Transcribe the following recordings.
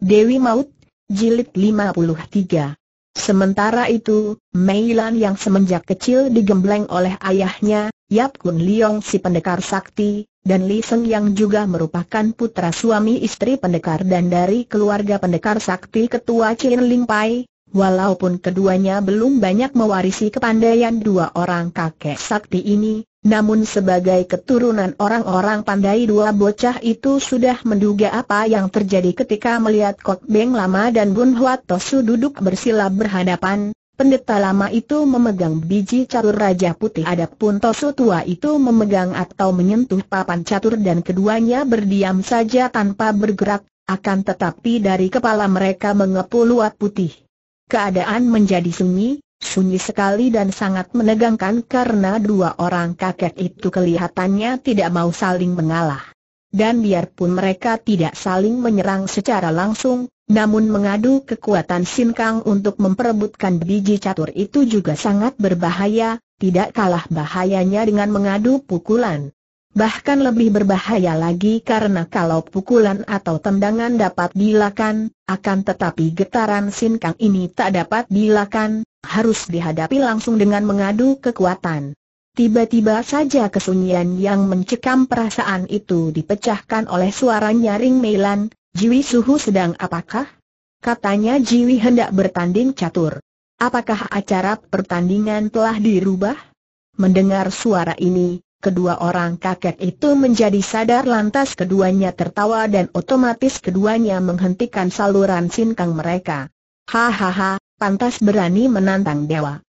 Dewi Maut, Jilid 53 Sementara itu, Mei Lan yang semenjak kecil digembleng oleh ayahnya, Yap Kun Leong si pendekar sakti, dan Li Seng yang juga merupakan putra suami istri pendekar dan dari keluarga pendekar sakti ketua Chin Ling Pai, walaupun keduanya belum banyak mewarisi kepandaian dua orang kakek sakti ini, namun sebagai keturunan orang-orang pandai dua bocah itu sudah menduga apa yang terjadi ketika melihat Kok Beng Lama dan Bun Huat Tosu duduk bersila berhadapan. Pendeta lama itu memegang biji catur Raja Putih adapun Tosu tua itu memegang atau menyentuh papan catur dan keduanya berdiam saja tanpa bergerak, akan tetapi dari kepala mereka mengepul luat putih. Keadaan menjadi sunyi, Sunyi sekali dan sangat menegangkan karena dua orang kakek itu kelihatannya tidak mau saling mengalah. Dan biarpun mereka tidak saling menyerang secara langsung, namun mengadu kekuatan Sinkang untuk memperebutkan biji catur itu juga sangat berbahaya, tidak kalah bahayanya dengan mengadu pukulan. Bahkan lebih berbahaya lagi karena kalau pukulan atau tendangan dapat dilakukan, akan tetapi getaran sinkang ini tak dapat dilakukan, harus dihadapi langsung dengan mengadu kekuatan. Tiba-tiba saja kesunyian yang mencekam perasaan itu dipecahkan oleh suara nyaring Meilan, Jiwi Suhu sedang apakah? Katanya Jiwi hendak bertanding catur. Apakah acara pertandingan telah dirubah? Mendengar suara ini, Kedua orang kakek itu menjadi sadar lantas keduanya tertawa dan otomatis keduanya menghentikan saluran sinkang mereka. Hahaha, pantas berani menantang dewa.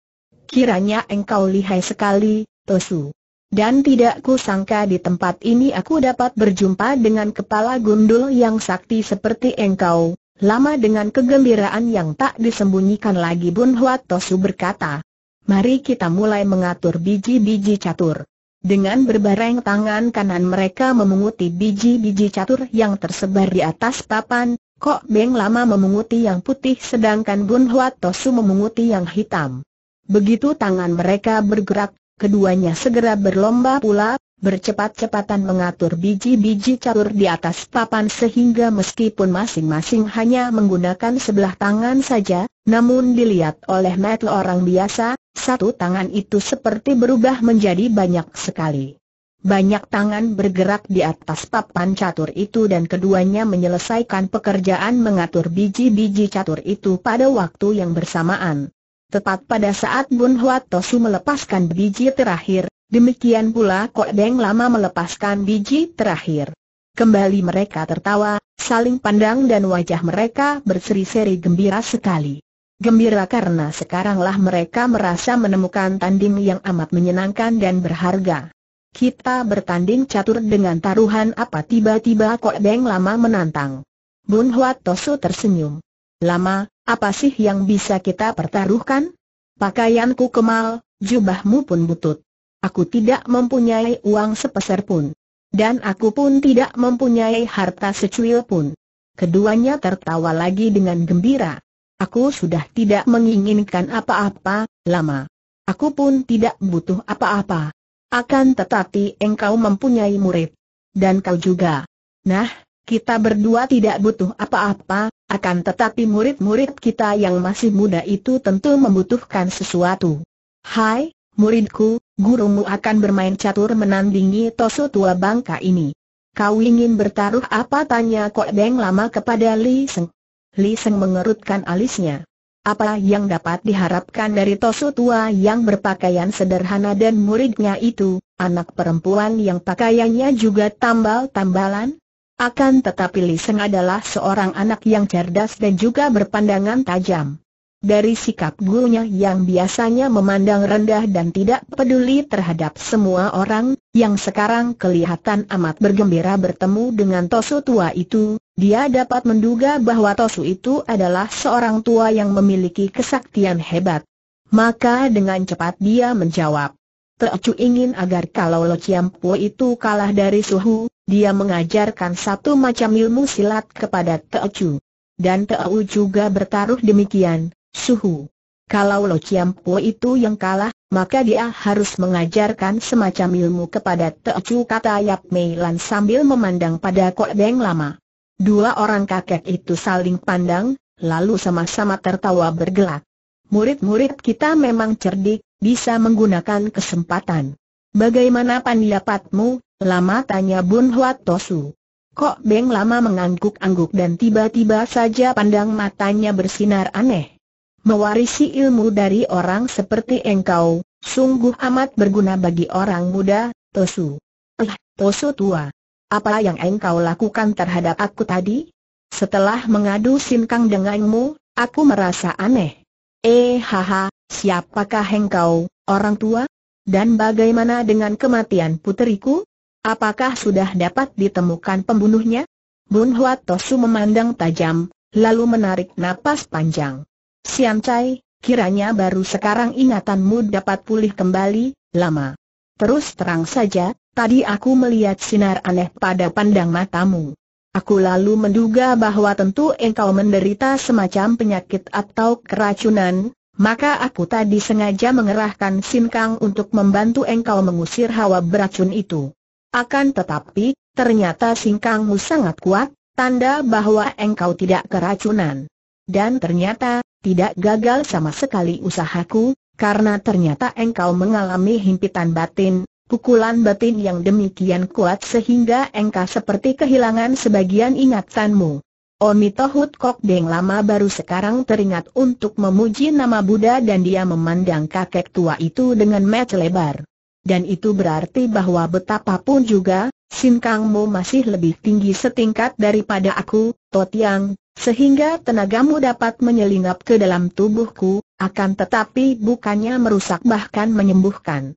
Kiranya engkau lihai sekali, Tosu. Dan tidak kusangka di tempat ini aku dapat berjumpa dengan kepala gundul yang sakti seperti engkau. Lama dengan kegembiraan yang tak disembunyikan lagi Bun Huat Tosu berkata. Mari kita mulai mengatur biji-biji catur. Dengan berbareng tangan kanan mereka memunguti biji-biji catur yang tersebar di atas papan, Kok Beng lama memunguti yang putih sedangkan Bun Huat Tosu memunguti yang hitam. Begitu tangan mereka bergerak, keduanya segera berlomba pula, bercepat-cepatan mengatur biji-biji catur di atas papan sehingga meskipun masing-masing hanya menggunakan sebelah tangan saja, namun dilihat oleh mata orang biasa, satu tangan itu seperti berubah menjadi banyak sekali. Banyak tangan bergerak di atas papan catur itu dan keduanya menyelesaikan pekerjaan mengatur biji-biji catur itu pada waktu yang bersamaan. Tepat pada saat Bun Hwa Tosu melepaskan biji terakhir, demikian pula Kok Deng Lama melepaskan biji terakhir. Kembali mereka tertawa, saling pandang dan wajah mereka berseri-seri gembira sekali. Gembira karena sekaranglah mereka merasa menemukan tanding yang amat menyenangkan dan berharga. Kita bertanding catur dengan taruhan apa tiba-tiba Kok Beng lama menantang. Bun Huat Tosu tersenyum. Lama, apa sih yang bisa kita pertaruhkan? Pakaianku kemal, jubahmu pun butut. Aku tidak mempunyai uang sepeser pun. Dan aku pun tidak mempunyai harta secuil pun. Keduanya tertawa lagi dengan gembira. Aku sudah tidak menginginkan apa-apa, lama. Aku pun tidak butuh apa-apa. Akan tetapi engkau mempunyai murid. Dan kau juga. Nah, kita berdua tidak butuh apa-apa, akan tetapi murid-murid kita yang masih muda itu tentu membutuhkan sesuatu. Hai, muridku, gurumu akan bermain catur menandingi Tosu tua bangka ini. Kau ingin bertaruh apa tanya Kok Deng lama kepada Li Seng. Li Seng mengerutkan alisnya. Apa yang dapat diharapkan dari Tosu tua yang berpakaian sederhana dan muridnya itu, anak perempuan yang pakaiannya juga tambal-tambalan? Akan tetapi Li Seng adalah seorang anak yang cerdas dan juga berpandangan tajam. Dari sikap gurunya yang biasanya memandang rendah dan tidak peduli terhadap semua orang, yang sekarang kelihatan amat bergembira bertemu dengan Tosu tua itu, dia dapat menduga bahwa Tosu itu adalah seorang tua yang memiliki kesaktian hebat. Maka dengan cepat dia menjawab. Teocu ingin agar kalau Lo Chiampo itu kalah dari Suhu, dia mengajarkan satu macam ilmu silat kepada Teocu. Dan Teocu juga bertaruh demikian, Suhu. Kalau Lo Chiampo itu yang kalah, maka dia harus mengajarkan semacam ilmu kepada Teocu kata Yap Mei Lan sambil memandang pada Kok Beng Lama. Dua orang kakek itu saling pandang, lalu sama-sama tertawa bergelak. Murid-murid kita memang cerdik, bisa menggunakan kesempatan. Bagaimana pandiapatmu? lama tanya Bun Huat Tosu. Kok Beng lama mengangguk-angguk dan tiba-tiba saja pandang matanya bersinar aneh. Mewarisi ilmu dari orang seperti engkau, sungguh amat berguna bagi orang muda, Tosu. Eh, Tosu tua. Apa yang engkau lakukan terhadap aku tadi? Setelah mengadu sinkang denganmu, aku merasa aneh. Eh haha, siapakah engkau, orang tua? Dan bagaimana dengan kematian puteriku? Apakah sudah dapat ditemukan pembunuhnya? Bun Hua Tosu memandang tajam, lalu menarik napas panjang. Sian Chai, kiranya baru sekarang ingatanmu dapat pulih kembali, lama. Terus terang saja, Tadi aku melihat sinar aneh pada pandang matamu. Aku lalu menduga bahwa tentu engkau menderita semacam penyakit atau keracunan, maka aku tadi sengaja mengerahkan Sinkang untuk membantu engkau mengusir hawa beracun itu. Akan tetapi, ternyata sinkangmu sangat kuat, tanda bahwa engkau tidak keracunan. Dan ternyata, tidak gagal sama sekali usahaku, karena ternyata engkau mengalami himpitan batin, Pukulan batin yang demikian kuat sehingga engkau seperti kehilangan sebagian ingatanmu. Oni oh, Tohut Kok Deng lama baru sekarang teringat untuk memuji nama Buddha dan dia memandang kakek tua itu dengan mata lebar. Dan itu berarti bahwa betapapun juga, Sinkangmu masih lebih tinggi setingkat daripada aku, Totiang, sehingga tenagamu dapat menyelinap ke dalam tubuhku, akan tetapi bukannya merusak bahkan menyembuhkan.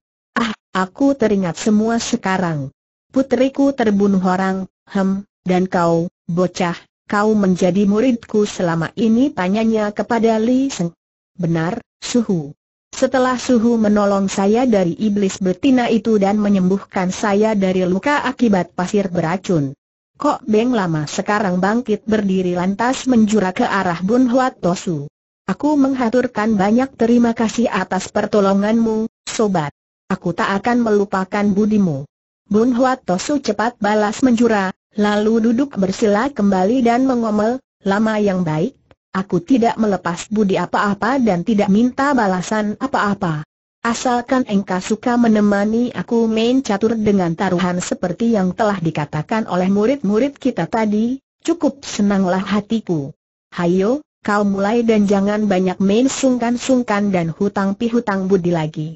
Aku teringat semua sekarang. Putriku terbunuh orang, hem, dan kau, bocah, kau menjadi muridku selama ini tanyanya kepada Li Seng. Benar, Suhu. Setelah Suhu menolong saya dari iblis betina itu dan menyembuhkan saya dari luka akibat pasir beracun. Kok Beng lama sekarang bangkit berdiri lantas menjura ke arah Bun Huat Tosu. Aku menghaturkan banyak terima kasih atas pertolonganmu, sobat aku tak akan melupakan budimu. Bun Huat Tosu cepat balas menjura, lalu duduk bersila kembali dan mengomel, lama yang baik, aku tidak melepas budi apa-apa dan tidak minta balasan apa-apa. Asalkan engkau suka menemani aku main catur dengan taruhan seperti yang telah dikatakan oleh murid-murid kita tadi, cukup senanglah hatiku. Hayo, kau mulai dan jangan banyak main sungkan-sungkan dan hutang-pihutang budi lagi.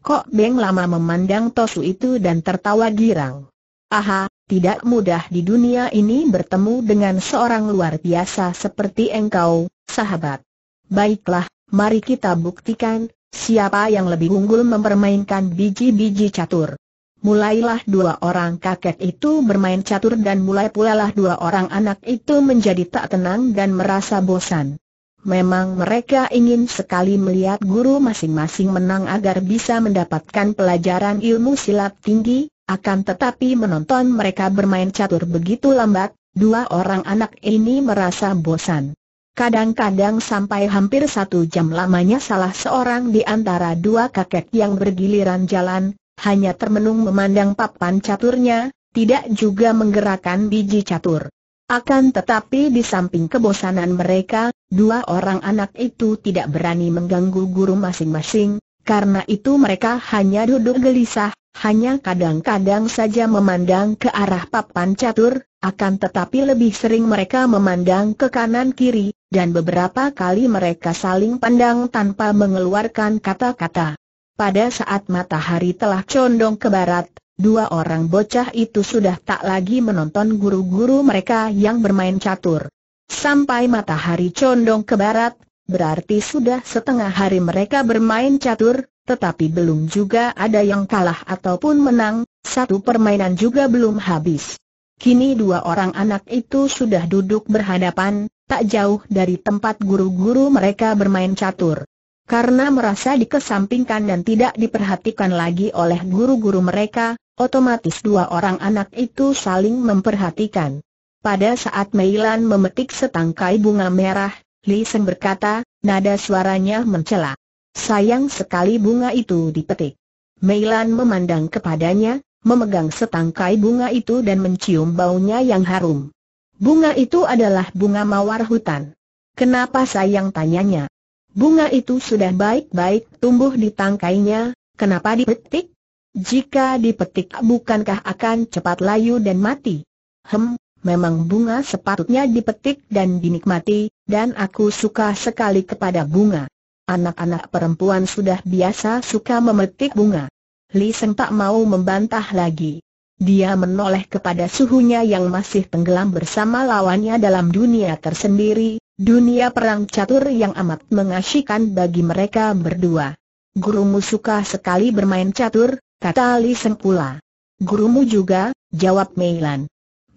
Kok Beng lama memandang Tosu itu dan tertawa girang. Aha, tidak mudah di dunia ini bertemu dengan seorang luar biasa seperti engkau, sahabat. Baiklah, mari kita buktikan, siapa yang lebih unggul mempermainkan biji-biji catur. Mulailah dua orang kakek itu bermain catur dan mulai pulalah dua orang anak itu menjadi tak tenang dan merasa bosan. Memang mereka ingin sekali melihat guru masing-masing menang agar bisa mendapatkan pelajaran ilmu silat tinggi, akan tetapi menonton mereka bermain catur begitu lambat, dua orang anak ini merasa bosan. Kadang-kadang sampai hampir satu jam lamanya salah seorang di antara dua kakek yang bergiliran jalan, hanya termenung memandang papan caturnya, tidak juga menggerakkan biji catur. Akan tetapi di samping kebosanan mereka, Dua orang anak itu tidak berani mengganggu guru masing-masing, karena itu mereka hanya duduk gelisah, hanya kadang-kadang saja memandang ke arah papan catur, akan tetapi lebih sering mereka memandang ke kanan kiri, dan beberapa kali mereka saling pandang tanpa mengeluarkan kata-kata. Pada saat matahari telah condong ke barat, dua orang bocah itu sudah tak lagi menonton guru-guru mereka yang bermain catur. Sampai matahari condong ke barat, berarti sudah setengah hari mereka bermain catur, tetapi belum juga ada yang kalah ataupun menang, satu permainan juga belum habis. Kini dua orang anak itu sudah duduk berhadapan, tak jauh dari tempat guru-guru mereka bermain catur. Karena merasa dikesampingkan dan tidak diperhatikan lagi oleh guru-guru mereka, otomatis dua orang anak itu saling memperhatikan. Pada saat Meilan memetik setangkai bunga merah, Li Seng berkata, nada suaranya mencela. Sayang sekali bunga itu dipetik. Meilan memandang kepadanya, memegang setangkai bunga itu dan mencium baunya yang harum. Bunga itu adalah bunga mawar hutan. Kenapa sayang tanyanya? Bunga itu sudah baik-baik tumbuh di tangkainya, kenapa dipetik? Jika dipetik bukankah akan cepat layu dan mati? Hem, Memang bunga sepatutnya dipetik dan dinikmati, dan aku suka sekali kepada bunga. Anak-anak perempuan sudah biasa suka memetik bunga. Li Seng tak mau membantah lagi. Dia menoleh kepada suhunya yang masih tenggelam bersama lawannya dalam dunia tersendiri, dunia perang catur yang amat mengasyikan bagi mereka berdua. Gurumu suka sekali bermain catur, kata Li Seng pula. Gurumu juga, jawab Meilan.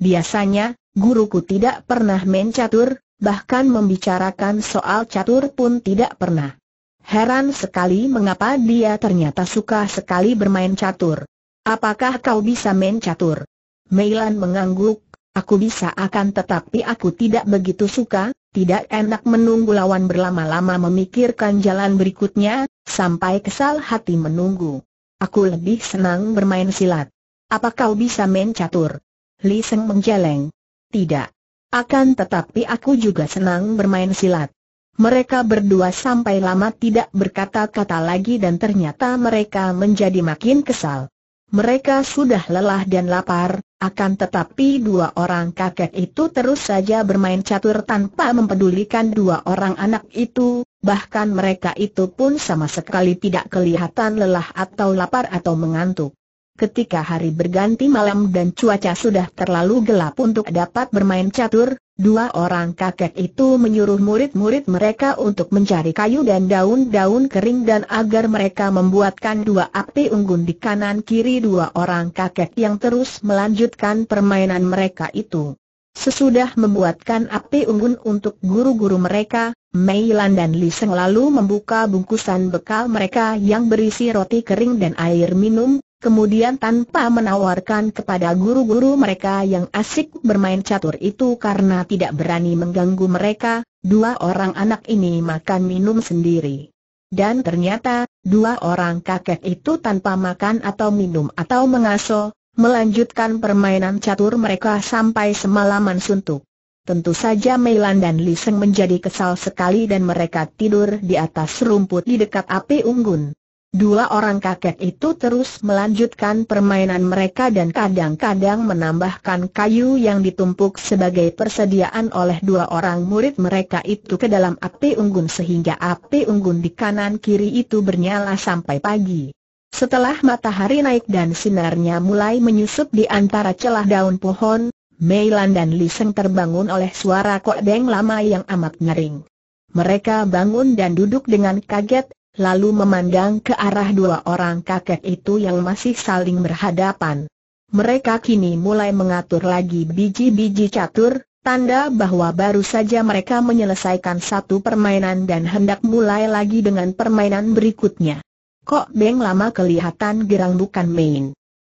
Biasanya, guruku tidak pernah main catur, bahkan membicarakan soal catur pun tidak pernah. Heran sekali mengapa dia ternyata suka sekali bermain catur. Apakah kau bisa main catur? Meilan mengangguk, aku bisa akan tetapi aku tidak begitu suka, tidak enak menunggu lawan berlama-lama memikirkan jalan berikutnya, sampai kesal hati menunggu. Aku lebih senang bermain silat. Apa kau bisa main catur? Li Seng menjeleng. Tidak. Akan tetapi aku juga senang bermain silat. Mereka berdua sampai lama tidak berkata-kata lagi dan ternyata mereka menjadi makin kesal. Mereka sudah lelah dan lapar, akan tetapi dua orang kakek itu terus saja bermain catur tanpa mempedulikan dua orang anak itu, bahkan mereka itu pun sama sekali tidak kelihatan lelah atau lapar atau mengantuk. Ketika hari berganti malam dan cuaca sudah terlalu gelap untuk dapat bermain catur, dua orang kakek itu menyuruh murid-murid mereka untuk mencari kayu dan daun-daun kering dan agar mereka membuatkan dua api unggun di kanan kiri dua orang kakek yang terus melanjutkan permainan mereka itu. Sesudah membuatkan api unggun untuk guru-guru mereka, Mei Lan dan Li Seng lalu membuka bungkusan bekal mereka yang berisi roti kering dan air minum, kemudian tanpa menawarkan kepada guru-guru mereka yang asik bermain catur itu karena tidak berani mengganggu mereka, dua orang anak ini makan minum sendiri. Dan ternyata, dua orang kakek itu tanpa makan atau minum atau mengaso, melanjutkan permainan catur mereka sampai semalaman suntuk. Tentu saja Meilan dan Liseng menjadi kesal sekali dan mereka tidur di atas rumput di dekat api unggun. Dua orang kakek itu terus melanjutkan permainan mereka dan kadang-kadang menambahkan kayu yang ditumpuk sebagai persediaan oleh dua orang murid mereka itu ke dalam api unggun sehingga api unggun di kanan kiri itu bernyala sampai pagi. Setelah matahari naik dan sinarnya mulai menyusup di antara celah daun pohon, Meilan dan Liseng terbangun oleh suara kok Deng lama yang amat ngering. Mereka bangun dan duduk dengan kaget, lalu memandang ke arah dua orang kakek itu yang masih saling berhadapan. Mereka kini mulai mengatur lagi biji-biji catur, tanda bahwa baru saja mereka menyelesaikan satu permainan dan hendak mulai lagi dengan permainan berikutnya. Kok Beng lama kelihatan gerang bukan main.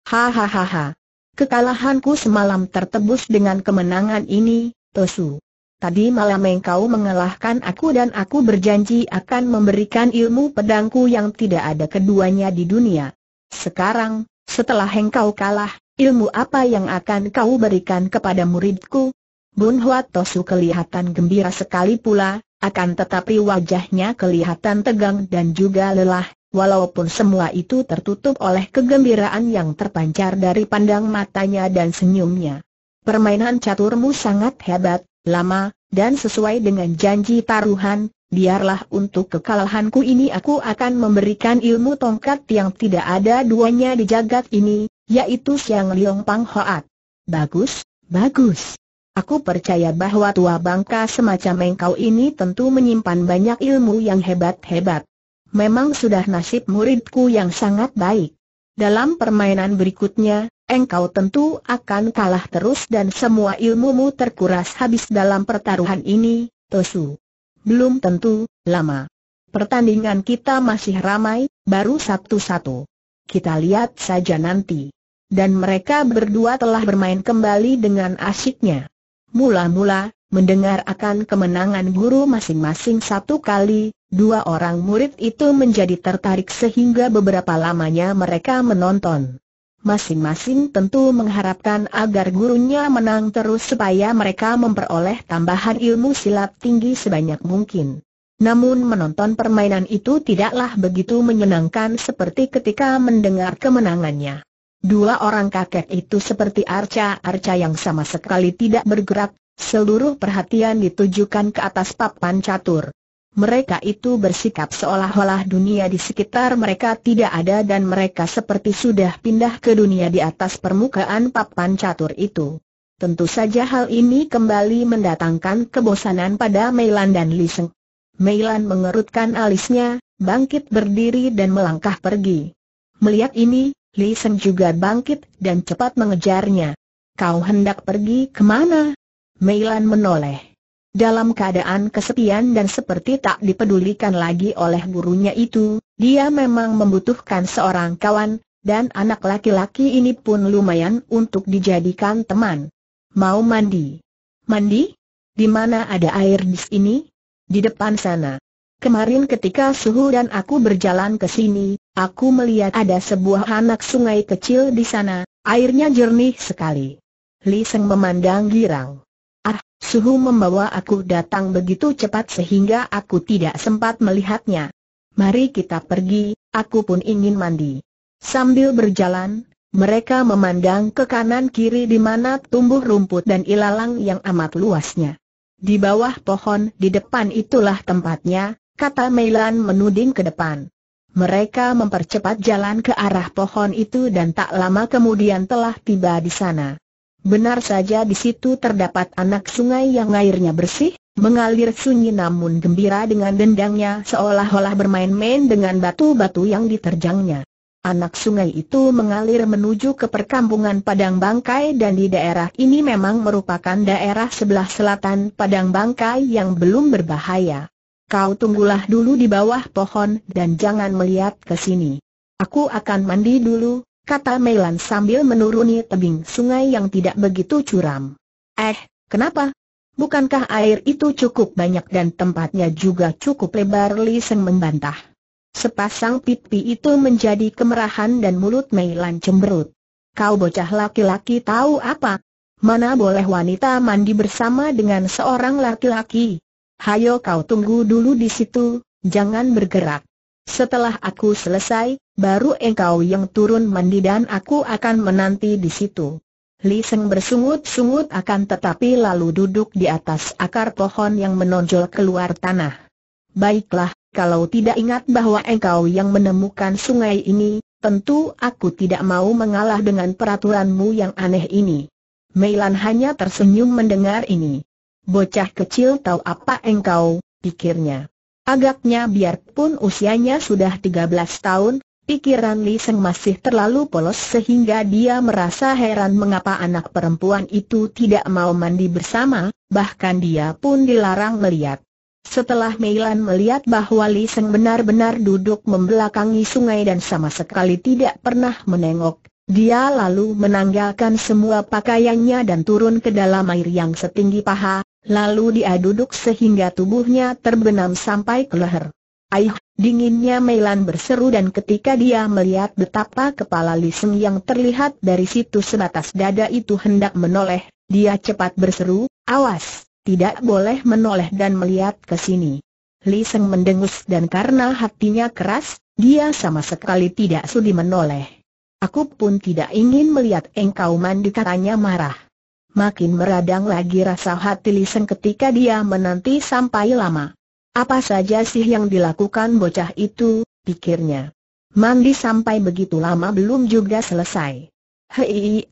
Hahaha. Kekalahanku semalam tertebus dengan kemenangan ini, Tosu. Tadi malam engkau mengalahkan aku dan aku berjanji akan memberikan ilmu pedangku yang tidak ada keduanya di dunia. Sekarang, setelah engkau kalah, ilmu apa yang akan kau berikan kepada muridku? Bun Hua Tosu kelihatan gembira sekali pula, akan tetapi wajahnya kelihatan tegang dan juga lelah, walaupun semua itu tertutup oleh kegembiraan yang terpancar dari pandang matanya dan senyumnya. Permainan caturmu sangat hebat, lama, dan sesuai dengan janji taruhan, biarlah untuk kekalahanku ini aku akan memberikan ilmu tongkat yang tidak ada duanya di jagat ini, yaitu Siang Liong Pang Hoat. Bagus, bagus. Aku percaya bahwa tua bangka semacam engkau ini tentu menyimpan banyak ilmu yang hebat-hebat. Memang sudah nasib muridku yang sangat baik. Dalam permainan berikutnya, engkau tentu akan kalah terus dan semua ilmumu terkuras habis dalam pertaruhan ini, Tosu. Belum tentu, lama. Pertandingan kita masih ramai, baru satu-satu. Kita lihat saja nanti. Dan mereka berdua telah bermain kembali dengan asyiknya. Mula-mula, mendengar akan kemenangan guru masing-masing satu kali, dua orang murid itu menjadi tertarik sehingga beberapa lamanya mereka menonton. Masing-masing tentu mengharapkan agar gurunya menang terus supaya mereka memperoleh tambahan ilmu silat tinggi sebanyak mungkin. Namun menonton permainan itu tidaklah begitu menyenangkan seperti ketika mendengar kemenangannya. Dua orang kakek itu seperti arca-arca yang sama sekali tidak bergerak, seluruh perhatian ditujukan ke atas papan catur mereka itu bersikap seolah-olah dunia di sekitar mereka tidak ada dan mereka seperti sudah pindah ke dunia di atas permukaan papan catur itu. Tentu saja hal ini kembali mendatangkan kebosanan pada Meilan dan Liseng. Meilan mengerutkan alisnya, bangkit berdiri dan melangkah pergi. Melihat ini, Liseng juga bangkit dan cepat mengejarnya. Kau hendak pergi kemana? Meilan menoleh. Dalam keadaan kesepian dan seperti tak dipedulikan lagi oleh gurunya itu, dia memang membutuhkan seorang kawan, dan anak laki-laki ini pun lumayan untuk dijadikan teman. Mau mandi? Mandi? Di mana ada air di sini? Di depan sana. Kemarin ketika suhu dan aku berjalan ke sini, aku melihat ada sebuah anak sungai kecil di sana, airnya jernih sekali. Li Seng memandang girang. Suhu membawa aku datang begitu cepat sehingga aku tidak sempat melihatnya. Mari kita pergi, aku pun ingin mandi. Sambil berjalan, mereka memandang ke kanan kiri di mana tumbuh rumput dan ilalang yang amat luasnya. Di bawah pohon di depan itulah tempatnya, kata Meilan menuding ke depan. Mereka mempercepat jalan ke arah pohon itu dan tak lama kemudian telah tiba di sana. Benar saja di situ terdapat anak sungai yang airnya bersih, mengalir sunyi namun gembira dengan dendangnya seolah-olah bermain-main dengan batu-batu yang diterjangnya. Anak sungai itu mengalir menuju ke perkampungan Padang Bangkai dan di daerah ini memang merupakan daerah sebelah selatan Padang Bangkai yang belum berbahaya. Kau tunggulah dulu di bawah pohon dan jangan melihat ke sini. Aku akan mandi dulu, kata Melan sambil menuruni tebing sungai yang tidak begitu curam. Eh, kenapa? Bukankah air itu cukup banyak dan tempatnya juga cukup lebar Li Seng membantah. Sepasang pipi itu menjadi kemerahan dan mulut Melan cemberut. Kau bocah laki-laki tahu apa? Mana boleh wanita mandi bersama dengan seorang laki-laki? Hayo kau tunggu dulu di situ, jangan bergerak. Setelah aku selesai, baru engkau yang turun mandi dan aku akan menanti di situ. Li Seng bersungut-sungut akan tetapi lalu duduk di atas akar pohon yang menonjol keluar tanah. Baiklah, kalau tidak ingat bahwa engkau yang menemukan sungai ini, tentu aku tidak mau mengalah dengan peraturanmu yang aneh ini. Meilan hanya tersenyum mendengar ini. Bocah kecil tahu apa engkau, pikirnya. Agaknya biarpun usianya sudah 13 tahun, Pikiran Li Seng masih terlalu polos sehingga dia merasa heran mengapa anak perempuan itu tidak mau mandi bersama, bahkan dia pun dilarang melihat. Setelah Meilan melihat bahwa Li Seng benar-benar duduk membelakangi sungai dan sama sekali tidak pernah menengok, dia lalu menanggalkan semua pakaiannya dan turun ke dalam air yang setinggi paha, lalu dia duduk sehingga tubuhnya terbenam sampai ke leher. Aih, dinginnya Meilan berseru dan ketika dia melihat betapa kepala Liseng yang terlihat dari situ sebatas dada itu hendak menoleh, dia cepat berseru, awas, tidak boleh menoleh dan melihat ke sini. Liseng mendengus dan karena hatinya keras, dia sama sekali tidak sudi menoleh. Aku pun tidak ingin melihat engkau mandi katanya marah. Makin meradang lagi rasa hati Liseng ketika dia menanti sampai lama. Apa saja sih yang dilakukan bocah itu, pikirnya. Mandi sampai begitu lama belum juga selesai. Hei,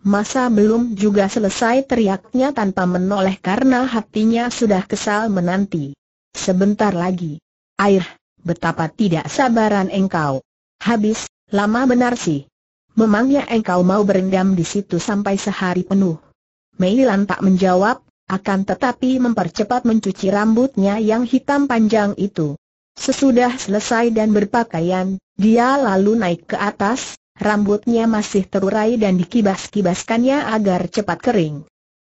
masa belum juga selesai teriaknya tanpa menoleh karena hatinya sudah kesal menanti. Sebentar lagi. Air, betapa tidak sabaran engkau. Habis, lama benar sih. Memangnya engkau mau berendam di situ sampai sehari penuh? Meilan tak menjawab, akan tetapi mempercepat mencuci rambutnya yang hitam panjang itu. Sesudah selesai dan berpakaian, dia lalu naik ke atas, rambutnya masih terurai dan dikibas-kibaskannya agar cepat kering.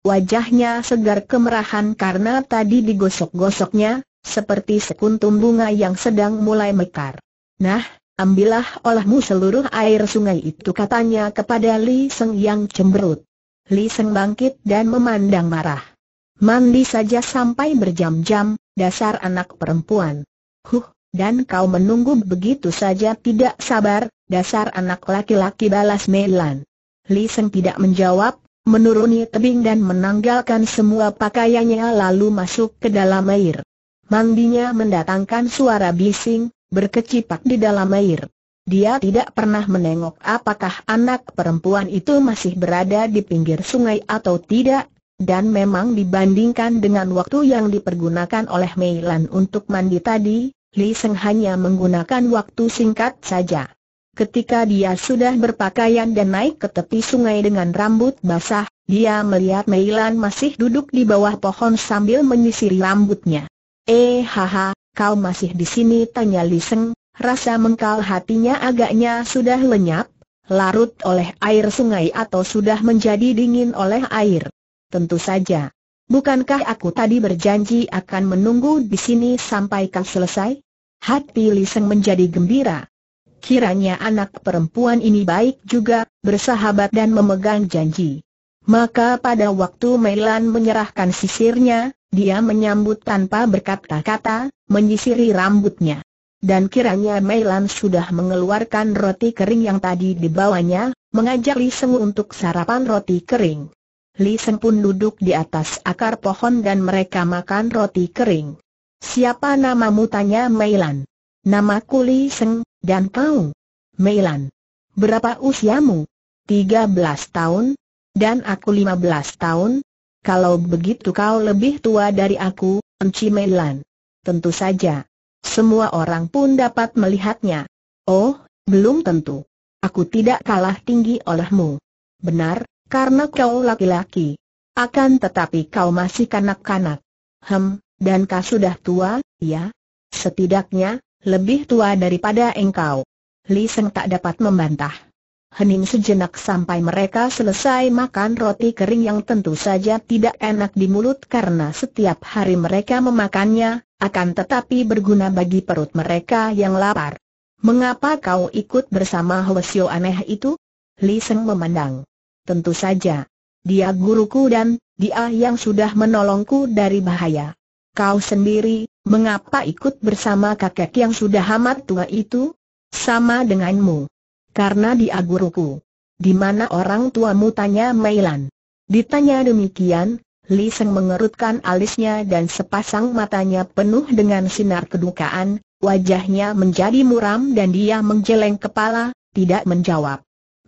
Wajahnya segar kemerahan karena tadi digosok-gosoknya, seperti sekuntum bunga yang sedang mulai mekar. Nah, ambillah olahmu seluruh air sungai itu katanya kepada Li Seng yang cemberut. Li Seng bangkit dan memandang marah. Mandi saja sampai berjam-jam, dasar anak perempuan. Huh, dan kau menunggu begitu saja tidak sabar, dasar anak laki-laki balas Melan. Li Seng tidak menjawab, menuruni tebing dan menanggalkan semua pakaiannya lalu masuk ke dalam air. Mandinya mendatangkan suara bising, berkecipak di dalam air. Dia tidak pernah menengok apakah anak perempuan itu masih berada di pinggir sungai atau tidak, dan memang dibandingkan dengan waktu yang dipergunakan oleh Mei Lan untuk mandi tadi, Li Seng hanya menggunakan waktu singkat saja. Ketika dia sudah berpakaian dan naik ke tepi sungai dengan rambut basah, dia melihat Meilan masih duduk di bawah pohon sambil menyisiri rambutnya. Eh haha, kau masih di sini tanya Li Seng, rasa mengkal hatinya agaknya sudah lenyap, larut oleh air sungai atau sudah menjadi dingin oleh air. Tentu saja. Bukankah aku tadi berjanji akan menunggu di sini sampai kau selesai? Hati Liseng menjadi gembira. Kiranya anak perempuan ini baik juga, bersahabat dan memegang janji. Maka pada waktu Meilan menyerahkan sisirnya, dia menyambut tanpa berkata-kata, menyisiri rambutnya. Dan kiranya Meilan sudah mengeluarkan roti kering yang tadi dibawanya, mengajak Liseng untuk sarapan roti kering. Li Seng pun duduk di atas akar pohon dan mereka makan roti kering. Siapa namamu tanya Meilan? Namaku Li Seng, dan kau? Meilan. Berapa usiamu? 13 tahun, dan aku 15 tahun. Kalau begitu kau lebih tua dari aku, Enci Meilan. Tentu saja. Semua orang pun dapat melihatnya. Oh, belum tentu. Aku tidak kalah tinggi olehmu. Benar, karena kau laki-laki. Akan tetapi kau masih kanak-kanak. Hem, dan kau sudah tua, ya? Setidaknya, lebih tua daripada engkau. Li Seng tak dapat membantah. Hening sejenak sampai mereka selesai makan roti kering yang tentu saja tidak enak di mulut karena setiap hari mereka memakannya, akan tetapi berguna bagi perut mereka yang lapar. Mengapa kau ikut bersama Hwasyo aneh itu? Li Seng memandang tentu saja. Dia guruku dan, dia yang sudah menolongku dari bahaya. Kau sendiri, mengapa ikut bersama kakek yang sudah amat tua itu? Sama denganmu. Karena dia guruku. Di mana orang tuamu tanya Mailan. Ditanya demikian, Li Seng mengerutkan alisnya dan sepasang matanya penuh dengan sinar kedukaan, wajahnya menjadi muram dan dia menjeleng kepala, tidak menjawab.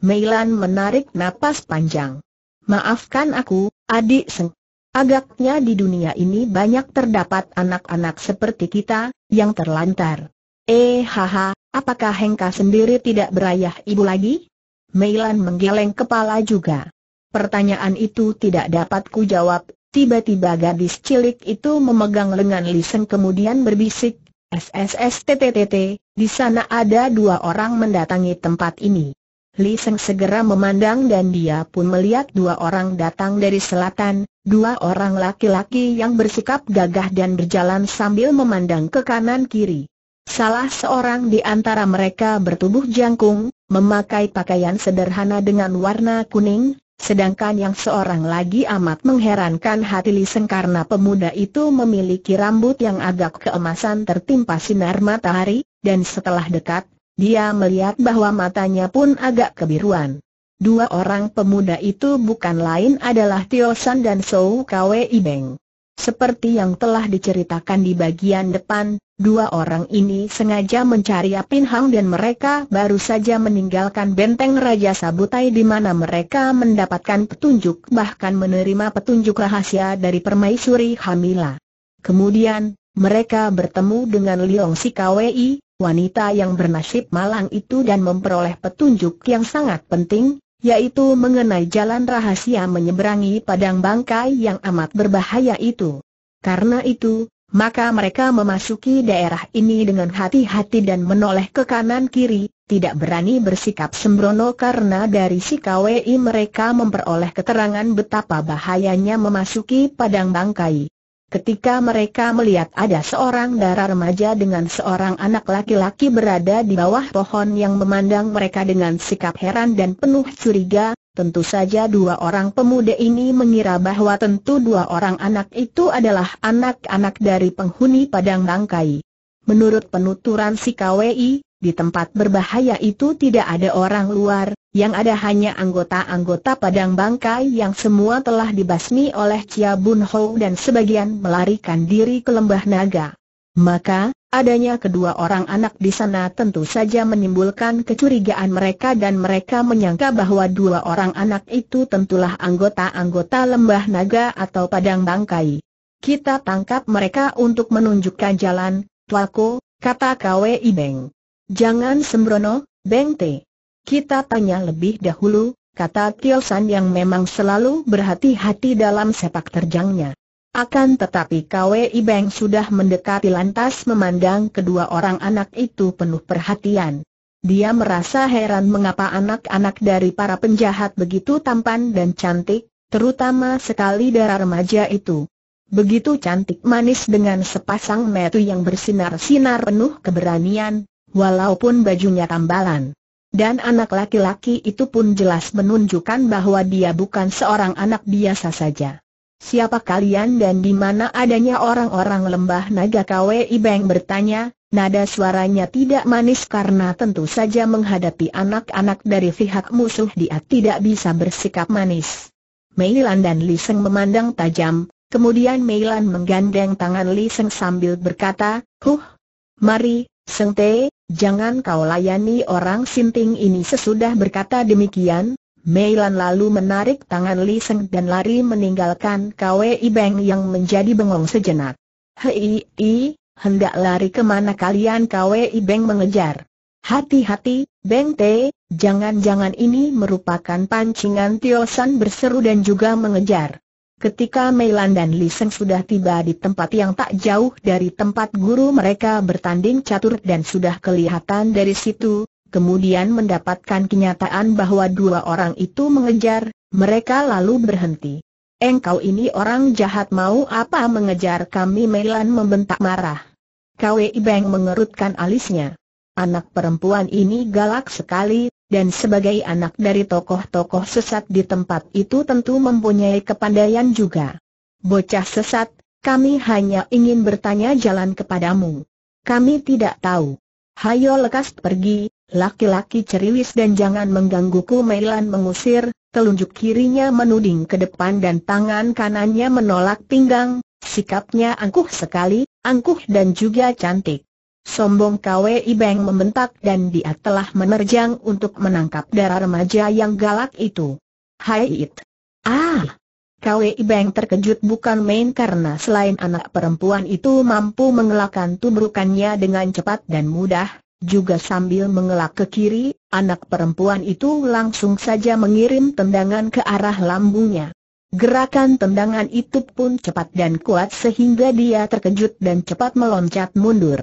Meilan menarik napas panjang. Maafkan aku, adik Seng. Agaknya di dunia ini banyak terdapat anak-anak seperti kita, yang terlantar. Eh haha, apakah Hengka sendiri tidak berayah ibu lagi? Meilan menggeleng kepala juga. Pertanyaan itu tidak dapat ku jawab, tiba-tiba gadis cilik itu memegang lengan Lisen kemudian berbisik, sss tttt, di sana ada dua orang mendatangi tempat ini. Li Seng segera memandang dan dia pun melihat dua orang datang dari selatan, dua orang laki-laki yang bersikap gagah dan berjalan sambil memandang ke kanan kiri. Salah seorang di antara mereka bertubuh jangkung, memakai pakaian sederhana dengan warna kuning, sedangkan yang seorang lagi amat mengherankan hati Li Seng karena pemuda itu memiliki rambut yang agak keemasan tertimpa sinar matahari, dan setelah dekat dia melihat bahwa matanya pun agak kebiruan. Dua orang pemuda itu bukan lain adalah Tio San dan Sou Kwe Ibeng. Seperti yang telah diceritakan di bagian depan, dua orang ini sengaja mencari Apin Hang dan mereka baru saja meninggalkan benteng Raja Sabutai di mana mereka mendapatkan petunjuk bahkan menerima petunjuk rahasia dari permaisuri Hamila. Kemudian, mereka bertemu dengan Liong Si wanita yang bernasib malang itu dan memperoleh petunjuk yang sangat penting, yaitu mengenai jalan rahasia menyeberangi padang bangkai yang amat berbahaya itu. Karena itu, maka mereka memasuki daerah ini dengan hati-hati dan menoleh ke kanan kiri, tidak berani bersikap sembrono karena dari si KWI mereka memperoleh keterangan betapa bahayanya memasuki padang bangkai. Ketika mereka melihat ada seorang darah remaja dengan seorang anak laki-laki berada di bawah pohon yang memandang mereka dengan sikap heran dan penuh curiga, tentu saja dua orang pemuda ini mengira bahwa tentu dua orang anak itu adalah anak-anak dari penghuni Padang Bangkai. Menurut penuturan si KWI, di tempat berbahaya itu tidak ada orang luar, yang ada hanya anggota-anggota Padang Bangkai yang semua telah dibasmi oleh Chia Bun Ho dan sebagian melarikan diri ke Lembah Naga. Maka, adanya kedua orang anak di sana tentu saja menimbulkan kecurigaan mereka dan mereka menyangka bahwa dua orang anak itu tentulah anggota-anggota Lembah Naga atau Padang Bangkai. Kita tangkap mereka untuk menunjukkan jalan, Tuako, kata Kwe Ibeng. Jangan sembrono, Beng Te. Kita tanya lebih dahulu, kata Tio San yang memang selalu berhati-hati dalam sepak terjangnya. Akan tetapi KWI Beng sudah mendekati lantas memandang kedua orang anak itu penuh perhatian. Dia merasa heran mengapa anak-anak dari para penjahat begitu tampan dan cantik, terutama sekali darah remaja itu. Begitu cantik manis dengan sepasang metu yang bersinar-sinar penuh keberanian, walaupun bajunya tambalan. Dan anak laki-laki itu pun jelas menunjukkan bahwa dia bukan seorang anak biasa saja. Siapa kalian dan di mana adanya orang-orang lembah naga KWI ibeng bertanya, nada suaranya tidak manis karena tentu saja menghadapi anak-anak dari pihak musuh dia tidak bisa bersikap manis. Meilan dan Li Seng memandang tajam, kemudian Meilan menggandeng tangan Li Seng sambil berkata, Huh, mari Seng Te, jangan kau layani orang sinting ini sesudah berkata demikian, Mei Lan lalu menarik tangan Li Seng dan lari meninggalkan Kwei Beng yang menjadi bengong sejenak. Hei, i, hendak lari kemana kalian Kwei Beng mengejar. Hati-hati, Beng Te, jangan-jangan ini merupakan pancingan Tio San berseru dan juga mengejar. Ketika Meilan dan Liseng sudah tiba di tempat yang tak jauh dari tempat guru mereka bertanding catur dan sudah kelihatan dari situ, kemudian mendapatkan kenyataan bahwa dua orang itu mengejar, mereka lalu berhenti. Engkau ini orang jahat mau apa mengejar kami Meilan membentak marah. Kwe Beng mengerutkan alisnya. Anak perempuan ini galak sekali, dan sebagai anak dari tokoh-tokoh sesat di tempat itu tentu mempunyai kepandaian juga. Bocah sesat, kami hanya ingin bertanya jalan kepadamu. Kami tidak tahu. Hayo lekas pergi, laki-laki ceriwis dan jangan menggangguku Mailan mengusir, telunjuk kirinya menuding ke depan dan tangan kanannya menolak pinggang, sikapnya angkuh sekali, angkuh dan juga cantik. Sombong Kwe Ibeng membentak dan dia telah menerjang untuk menangkap darah remaja yang galak itu. Hai it. Ah! Kwe Ibeng terkejut bukan main karena selain anak perempuan itu mampu mengelakkan tubrukannya dengan cepat dan mudah, juga sambil mengelak ke kiri, anak perempuan itu langsung saja mengirim tendangan ke arah lambungnya. Gerakan tendangan itu pun cepat dan kuat sehingga dia terkejut dan cepat meloncat mundur.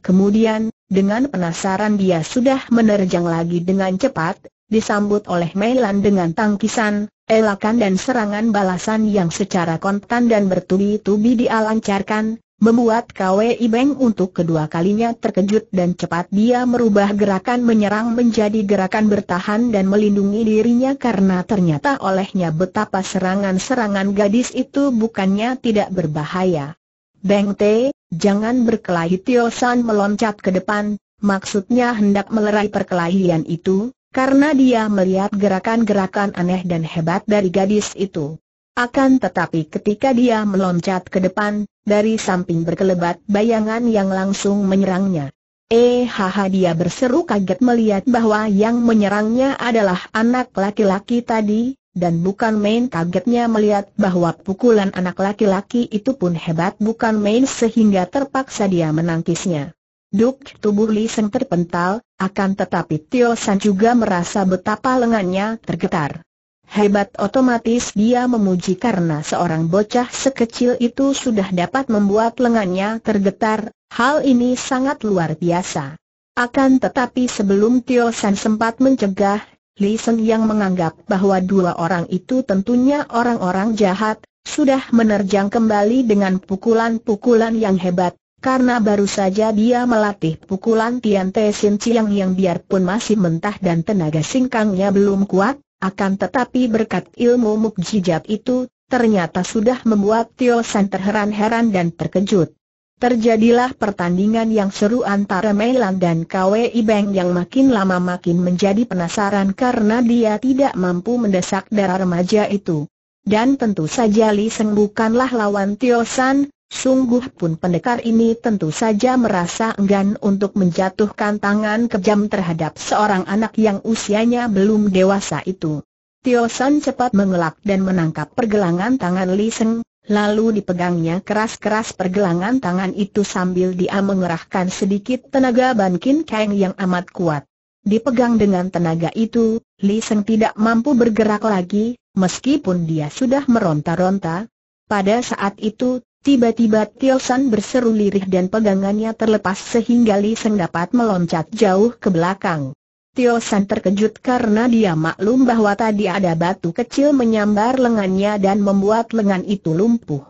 Kemudian, dengan penasaran dia sudah menerjang lagi dengan cepat, disambut oleh Melan dengan tangkisan, elakan dan serangan balasan yang secara kontan dan bertubi-tubi dialancarkan, membuat KWI Beng untuk kedua kalinya terkejut dan cepat dia merubah gerakan menyerang menjadi gerakan bertahan dan melindungi dirinya karena ternyata olehnya betapa serangan-serangan gadis itu bukannya tidak berbahaya. Beng T, Jangan berkelahi Tio San meloncat ke depan, maksudnya hendak melerai perkelahian itu, karena dia melihat gerakan-gerakan aneh dan hebat dari gadis itu. Akan tetapi ketika dia meloncat ke depan, dari samping berkelebat bayangan yang langsung menyerangnya. Eh haha dia berseru kaget melihat bahwa yang menyerangnya adalah anak laki-laki tadi, dan bukan main kagetnya melihat bahwa pukulan anak laki-laki itu pun hebat bukan main sehingga terpaksa dia menangkisnya. Duk tubuh Li Seng terpental, akan tetapi Tio San juga merasa betapa lengannya tergetar. Hebat otomatis dia memuji karena seorang bocah sekecil itu sudah dapat membuat lengannya tergetar, hal ini sangat luar biasa. Akan tetapi sebelum Tio San sempat mencegah, Li Seng yang menganggap bahwa dua orang itu tentunya orang-orang jahat, sudah menerjang kembali dengan pukulan-pukulan yang hebat, karena baru saja dia melatih pukulan Tian Te Sin Chiang yang biarpun masih mentah dan tenaga singkangnya belum kuat, akan tetapi berkat ilmu mukjizat itu, ternyata sudah membuat Tio San terheran-heran dan terkejut. Terjadilah pertandingan yang seru antara Meilan dan KWI Beng yang makin lama makin menjadi penasaran karena dia tidak mampu mendesak darah remaja itu. Dan tentu saja Li Seng bukanlah lawan Tio San, sungguh pun pendekar ini tentu saja merasa enggan untuk menjatuhkan tangan kejam terhadap seorang anak yang usianya belum dewasa itu. Tio San cepat mengelak dan menangkap pergelangan tangan Li Seng, lalu dipegangnya keras-keras pergelangan tangan itu sambil dia mengerahkan sedikit tenaga Ban Kin Kang yang amat kuat. Dipegang dengan tenaga itu, Li Seng tidak mampu bergerak lagi, meskipun dia sudah meronta-ronta. Pada saat itu, tiba-tiba Tio San berseru lirih dan pegangannya terlepas sehingga Li Seng dapat meloncat jauh ke belakang. Tio San terkejut karena dia maklum bahwa tadi ada batu kecil menyambar lengannya dan membuat lengan itu lumpuh.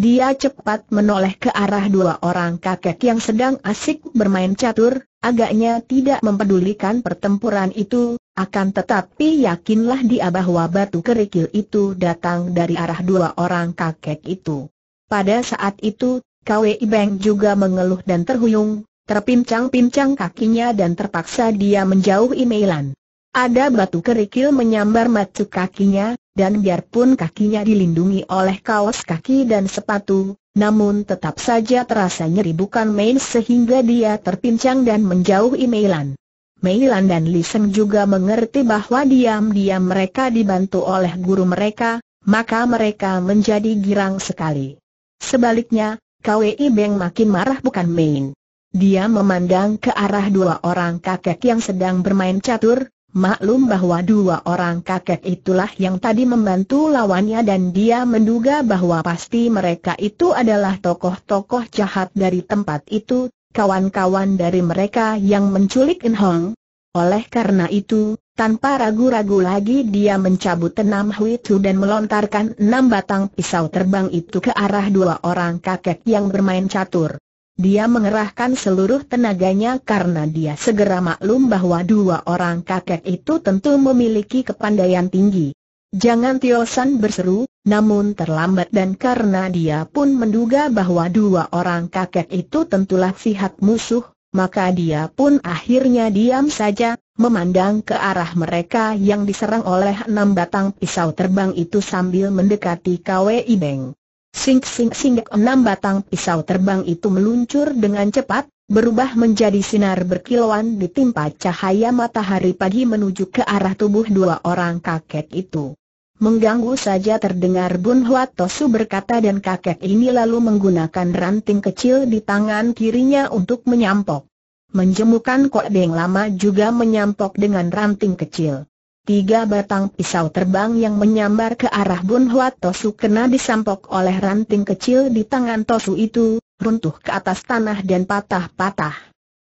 Dia cepat menoleh ke arah dua orang kakek yang sedang asik bermain catur, agaknya tidak mempedulikan pertempuran itu, akan tetapi yakinlah dia bahwa batu kerikil itu datang dari arah dua orang kakek itu. Pada saat itu, Kwei Beng juga mengeluh dan terhuyung, terpincang-pincang kakinya dan terpaksa dia menjauh imelan. Ada batu kerikil menyambar macu kakinya, dan biarpun kakinya dilindungi oleh kaos kaki dan sepatu, namun tetap saja terasa nyeri bukan main sehingga dia terpincang dan menjauh imelan. Meilan dan Liseng juga mengerti bahwa diam-diam mereka dibantu oleh guru mereka, maka mereka menjadi girang sekali. Sebaliknya, KWI Beng makin marah bukan main. Dia memandang ke arah dua orang kakek yang sedang bermain catur, maklum bahwa dua orang kakek itulah yang tadi membantu lawannya dan dia menduga bahwa pasti mereka itu adalah tokoh-tokoh jahat dari tempat itu, kawan-kawan dari mereka yang menculik In Hong. Oleh karena itu, tanpa ragu-ragu lagi dia mencabut enam huitu dan melontarkan enam batang pisau terbang itu ke arah dua orang kakek yang bermain catur. Dia mengerahkan seluruh tenaganya karena dia segera maklum bahwa dua orang kakek itu tentu memiliki kepandaian tinggi. Jangan Tiosan berseru, namun terlambat dan karena dia pun menduga bahwa dua orang kakek itu tentulah sihat musuh, maka dia pun akhirnya diam saja, memandang ke arah mereka yang diserang oleh enam batang pisau terbang itu sambil mendekati Kwe Ibeng. Sing sing sing enam batang pisau terbang itu meluncur dengan cepat, berubah menjadi sinar berkilauan ditimpa cahaya matahari pagi menuju ke arah tubuh dua orang kakek itu. Mengganggu saja terdengar Bun Tosu berkata dan kakek ini lalu menggunakan ranting kecil di tangan kirinya untuk menyampok. Menjemukan Kok beng Lama juga menyampok dengan ranting kecil. Tiga batang pisau terbang yang menyambar ke arah Bun Hwa Tosu kena disampok oleh ranting kecil di tangan Tosu itu, runtuh ke atas tanah dan patah-patah.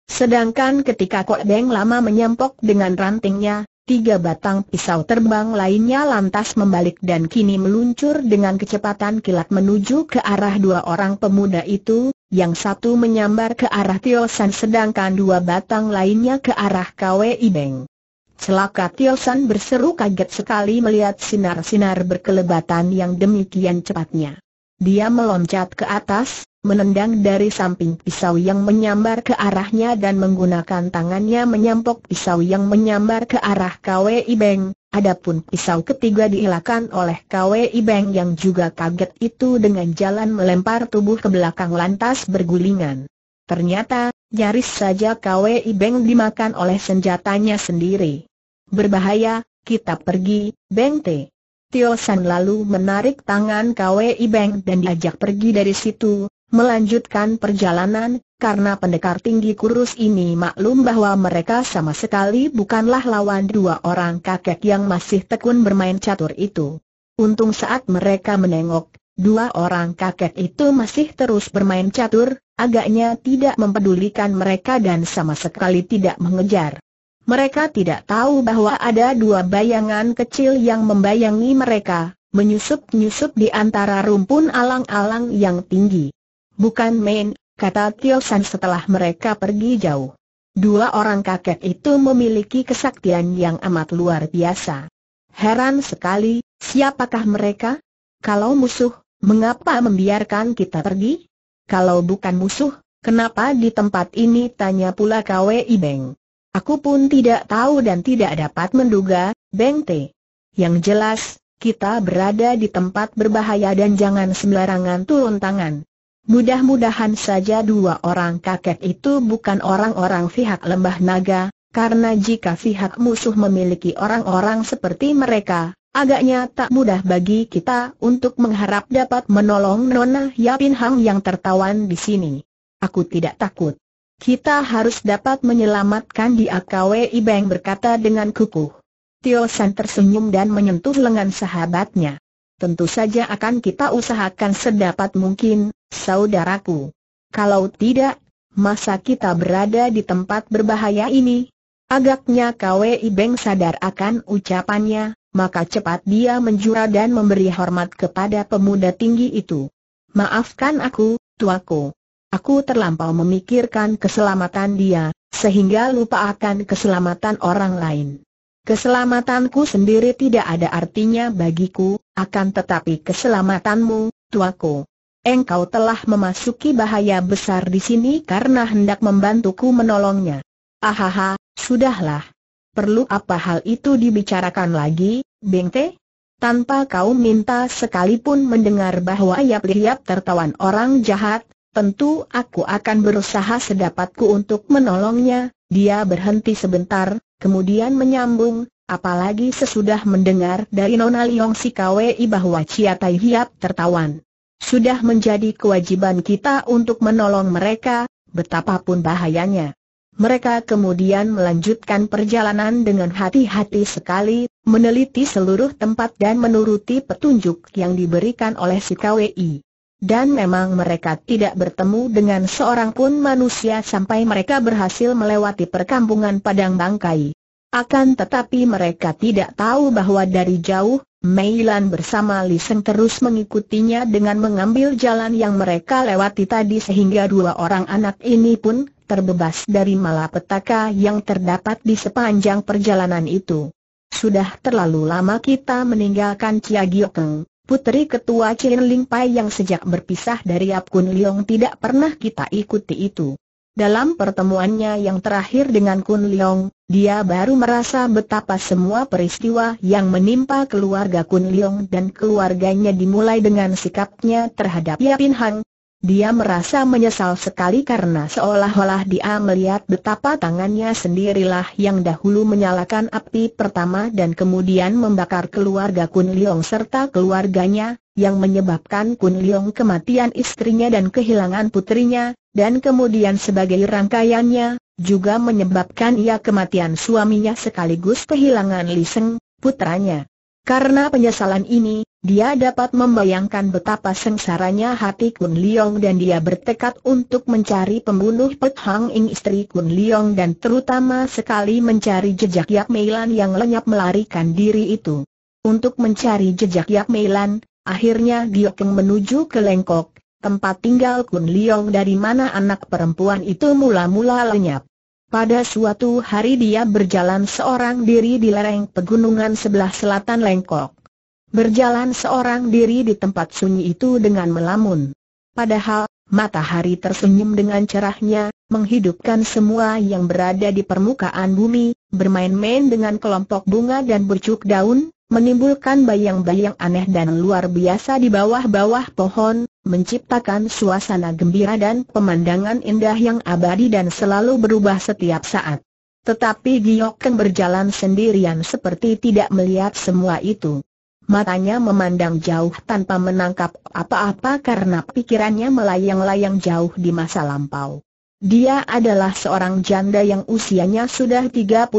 Sedangkan ketika Kok Deng lama menyampok dengan rantingnya, tiga batang pisau terbang lainnya lantas membalik dan kini meluncur dengan kecepatan kilat menuju ke arah dua orang pemuda itu, yang satu menyambar ke arah Tio San sedangkan dua batang lainnya ke arah Kwei Beng. Celaka Tiosan berseru kaget sekali melihat sinar-sinar berkelebatan yang demikian cepatnya. Dia meloncat ke atas, menendang dari samping pisau yang menyambar ke arahnya dan menggunakan tangannya menyampok pisau yang menyambar ke arah KWI Beng. Adapun pisau ketiga dielakkan oleh KWI Beng yang juga kaget itu dengan jalan melempar tubuh ke belakang lantas bergulingan. Ternyata, Nyaris saja Kwe Ibeng dimakan oleh senjatanya sendiri. Berbahaya, kita pergi, Beng Te. Tio San lalu menarik tangan Kwe Ibeng dan diajak pergi dari situ, melanjutkan perjalanan, karena pendekar tinggi kurus ini maklum bahwa mereka sama sekali bukanlah lawan dua orang kakek yang masih tekun bermain catur itu. Untung saat mereka menengok, Dua orang kakek itu masih terus bermain catur, agaknya tidak mempedulikan mereka dan sama sekali tidak mengejar. Mereka tidak tahu bahwa ada dua bayangan kecil yang membayangi mereka, menyusup-nyusup di antara rumpun alang-alang yang tinggi. Bukan main, kata Tio San setelah mereka pergi jauh. Dua orang kakek itu memiliki kesaktian yang amat luar biasa. Heran sekali, siapakah mereka? Kalau musuh, Mengapa membiarkan kita pergi? Kalau bukan musuh, kenapa di tempat ini tanya pula Kwe Beng? Aku pun tidak tahu dan tidak dapat menduga, Beng Te. Yang jelas, kita berada di tempat berbahaya dan jangan sembarangan turun tangan. Mudah-mudahan saja dua orang kakek itu bukan orang-orang pihak lembah naga, karena jika pihak musuh memiliki orang-orang seperti mereka, Agaknya tak mudah bagi kita untuk mengharap dapat menolong Nona Yapin Hang yang tertawan di sini. Aku tidak takut. Kita harus dapat menyelamatkan dia Kwe Ibeng berkata dengan kukuh. Tio San tersenyum dan menyentuh lengan sahabatnya. Tentu saja akan kita usahakan sedapat mungkin, saudaraku. Kalau tidak, masa kita berada di tempat berbahaya ini? Agaknya Kwe Ibeng sadar akan ucapannya, maka cepat dia menjura dan memberi hormat kepada pemuda tinggi itu. Maafkan aku, tuaku. Aku terlampau memikirkan keselamatan dia, sehingga lupa akan keselamatan orang lain. Keselamatanku sendiri tidak ada artinya bagiku, akan tetapi keselamatanmu, tuaku. Engkau telah memasuki bahaya besar di sini karena hendak membantuku menolongnya. Ahaha, sudahlah. Perlu apa hal itu dibicarakan lagi, Bengte? Tanpa kau minta sekalipun mendengar bahwa Yap-Liap tertawan orang jahat, tentu aku akan berusaha sedapatku untuk menolongnya. Dia berhenti sebentar, kemudian menyambung, apalagi sesudah mendengar dari Nona Liong Kwei bahwa Tai Hiap tertawan. Sudah menjadi kewajiban kita untuk menolong mereka, betapapun bahayanya. Mereka kemudian melanjutkan perjalanan dengan hati-hati sekali, meneliti seluruh tempat dan menuruti petunjuk yang diberikan oleh si KWI. Dan memang mereka tidak bertemu dengan seorang pun manusia sampai mereka berhasil melewati perkampungan Padang Bangkai. Akan tetapi mereka tidak tahu bahwa dari jauh, Meilan bersama Liseng terus mengikutinya dengan mengambil jalan yang mereka lewati tadi sehingga dua orang anak ini pun terbebas dari malapetaka yang terdapat di sepanjang perjalanan itu. Sudah terlalu lama kita meninggalkan Chia Giokeng, putri ketua Chin Ling Pai yang sejak berpisah dari Kun Leong tidak pernah kita ikuti itu. Dalam pertemuannya yang terakhir dengan Kun Leong, dia baru merasa betapa semua peristiwa yang menimpa keluarga Kun Leong dan keluarganya dimulai dengan sikapnya terhadap Yapin Hang, dia merasa menyesal sekali karena seolah-olah dia melihat betapa tangannya sendirilah yang dahulu menyalakan api pertama dan kemudian membakar keluarga Kun Liong serta keluarganya, yang menyebabkan Kun Liong kematian istrinya dan kehilangan putrinya, dan kemudian sebagai rangkaiannya, juga menyebabkan ia kematian suaminya sekaligus kehilangan Liseng, putranya. Karena penyesalan ini, dia dapat membayangkan betapa sengsaranya hati Kun Liong dan dia bertekad untuk mencari pembunuh Pet Hang Ing istri Kun Liong dan terutama sekali mencari jejak Yap Meilan yang lenyap melarikan diri itu. Untuk mencari jejak Yap Meilan, akhirnya Giokeng menuju ke Lengkok, tempat tinggal Kun Liong dari mana anak perempuan itu mula-mula lenyap. Pada suatu hari dia berjalan seorang diri di lereng pegunungan sebelah selatan Lengkok. Berjalan seorang diri di tempat sunyi itu dengan melamun. Padahal, matahari tersenyum dengan cerahnya, menghidupkan semua yang berada di permukaan bumi, bermain-main dengan kelompok bunga dan bercuk daun, menimbulkan bayang-bayang aneh dan luar biasa di bawah-bawah pohon, menciptakan suasana gembira dan pemandangan indah yang abadi dan selalu berubah setiap saat. Tetapi Giok Keng berjalan sendirian seperti tidak melihat semua itu. Matanya memandang jauh tanpa menangkap apa-apa karena pikirannya melayang-layang jauh di masa lampau. Dia adalah seorang janda yang usianya sudah 36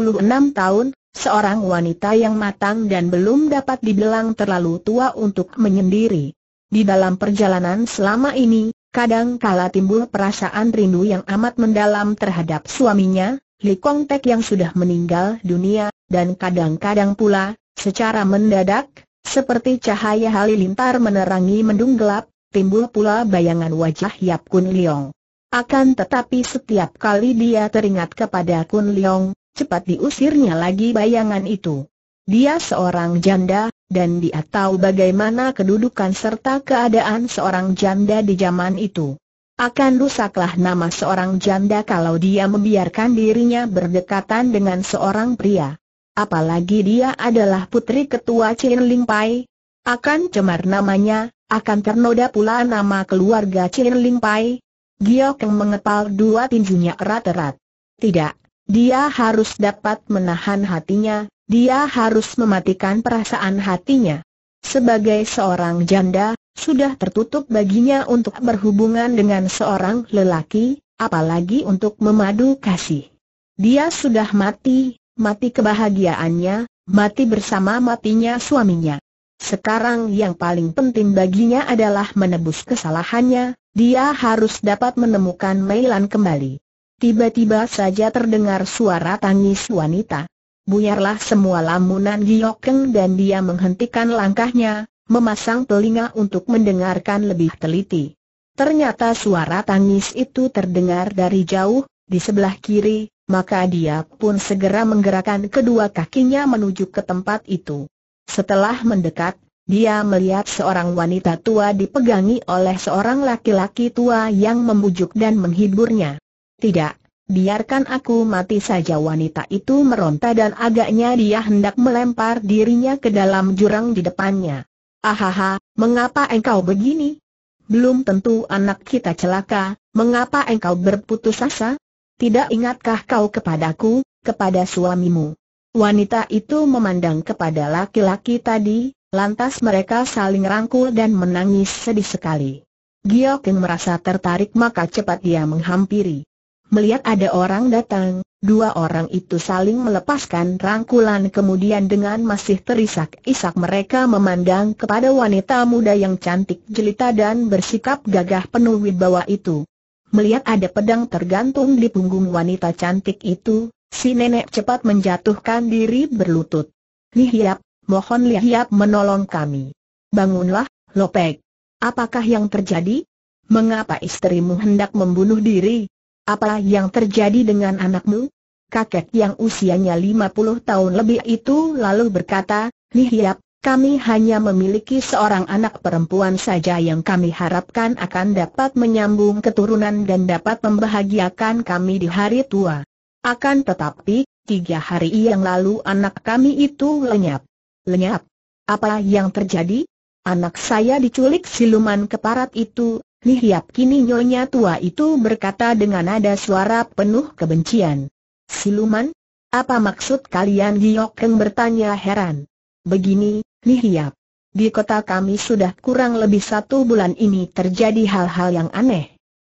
tahun, Seorang wanita yang matang dan belum dapat dibilang terlalu tua untuk menyendiri. Di dalam perjalanan selama ini, kadang kala timbul perasaan rindu yang amat mendalam terhadap suaminya, Li Kong Tek yang sudah meninggal dunia, dan kadang-kadang pula, secara mendadak, seperti cahaya halilintar menerangi mendung gelap, timbul pula bayangan wajah Yap Kun Leong. Akan tetapi setiap kali dia teringat kepada Kun Leong, cepat diusirnya lagi bayangan itu. Dia seorang janda, dan dia tahu bagaimana kedudukan serta keadaan seorang janda di zaman itu. Akan rusaklah nama seorang janda kalau dia membiarkan dirinya berdekatan dengan seorang pria. Apalagi dia adalah putri ketua Chin Ling Pai. Akan cemar namanya, akan ternoda pula nama keluarga Chin Ling Pai. Giok mengepal dua tinjunya erat-erat. Tidak, dia harus dapat menahan hatinya, dia harus mematikan perasaan hatinya. Sebagai seorang janda, sudah tertutup baginya untuk berhubungan dengan seorang lelaki, apalagi untuk memadu kasih. Dia sudah mati, mati kebahagiaannya, mati bersama matinya suaminya. Sekarang yang paling penting baginya adalah menebus kesalahannya, dia harus dapat menemukan Meilan kembali. Tiba-tiba saja terdengar suara tangis wanita. Buyarlah semua lamunan Giokeng dan dia menghentikan langkahnya, memasang telinga untuk mendengarkan lebih teliti. Ternyata suara tangis itu terdengar dari jauh, di sebelah kiri, maka dia pun segera menggerakkan kedua kakinya menuju ke tempat itu. Setelah mendekat, dia melihat seorang wanita tua dipegangi oleh seorang laki-laki tua yang membujuk dan menghiburnya. Tidak, biarkan aku mati saja wanita itu meronta dan agaknya dia hendak melempar dirinya ke dalam jurang di depannya. Ahaha, mengapa engkau begini? Belum tentu anak kita celaka, mengapa engkau berputus asa? Tidak ingatkah kau kepadaku, kepada suamimu? Wanita itu memandang kepada laki-laki tadi, lantas mereka saling rangkul dan menangis sedih sekali. Giokin merasa tertarik maka cepat dia menghampiri melihat ada orang datang, dua orang itu saling melepaskan rangkulan kemudian dengan masih terisak-isak mereka memandang kepada wanita muda yang cantik jelita dan bersikap gagah penuh wibawa itu. Melihat ada pedang tergantung di punggung wanita cantik itu, si nenek cepat menjatuhkan diri berlutut. Lihiap, mohon Lihiap menolong kami. Bangunlah, Lopek. Apakah yang terjadi? Mengapa istrimu hendak membunuh diri? Apa yang terjadi dengan anakmu? Kakek yang usianya 50 tahun lebih itu lalu berkata, Lihiap, kami hanya memiliki seorang anak perempuan saja yang kami harapkan akan dapat menyambung keturunan dan dapat membahagiakan kami di hari tua. Akan tetapi, tiga hari yang lalu anak kami itu lenyap. Lenyap? Apa yang terjadi? Anak saya diculik siluman keparat itu, Lihat kini nyonya tua itu berkata dengan nada suara penuh kebencian. Siluman? Apa maksud kalian Giok Keng bertanya heran. Begini, Lihat. Di kota kami sudah kurang lebih satu bulan ini terjadi hal-hal yang aneh.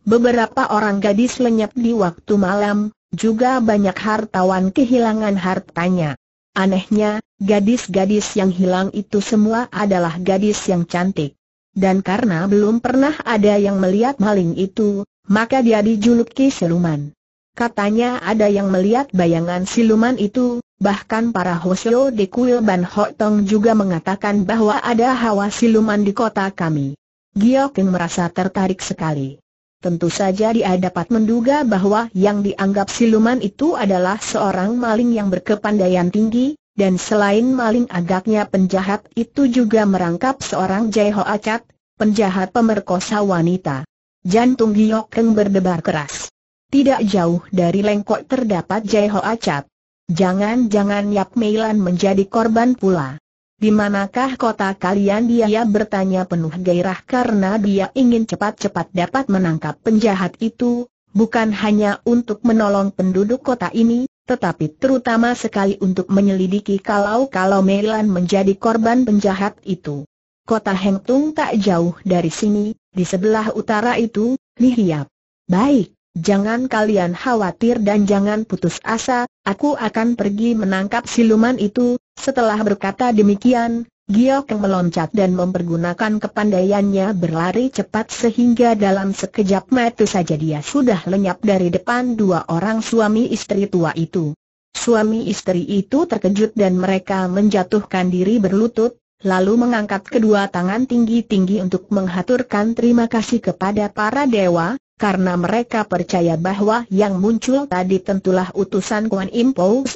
Beberapa orang gadis lenyap di waktu malam, juga banyak hartawan kehilangan hartanya. Anehnya, gadis-gadis yang hilang itu semua adalah gadis yang cantik dan karena belum pernah ada yang melihat maling itu, maka dia dijuluki siluman. Katanya ada yang melihat bayangan siluman itu, bahkan para Hosyo di kuil Ban Ho Tong juga mengatakan bahwa ada hawa siluman di kota kami. Giokin merasa tertarik sekali. Tentu saja dia dapat menduga bahwa yang dianggap siluman itu adalah seorang maling yang berkepandaian tinggi, dan selain maling agaknya penjahat itu juga merangkap seorang Jai acat, penjahat pemerkosa wanita. Jantung Giok Keng berdebar keras. Tidak jauh dari lengkok terdapat Jai acat. Jangan-jangan Yap Meilan menjadi korban pula. Di manakah kota kalian dia bertanya penuh gairah karena dia ingin cepat-cepat dapat menangkap penjahat itu, bukan hanya untuk menolong penduduk kota ini, tetapi terutama sekali untuk menyelidiki kalau-kalau Meilan menjadi korban penjahat itu. Kota Hengtung tak jauh dari sini, di sebelah utara itu, Lihiap. Baik, jangan kalian khawatir dan jangan putus asa, aku akan pergi menangkap siluman itu, setelah berkata demikian, Giok meloncat dan mempergunakan kepandaiannya berlari cepat sehingga dalam sekejap mata saja dia sudah lenyap dari depan dua orang suami istri tua itu. Suami istri itu terkejut dan mereka menjatuhkan diri berlutut, lalu mengangkat kedua tangan tinggi-tinggi untuk menghaturkan terima kasih kepada para dewa, karena mereka percaya bahwa yang muncul tadi tentulah utusan Kuan Impo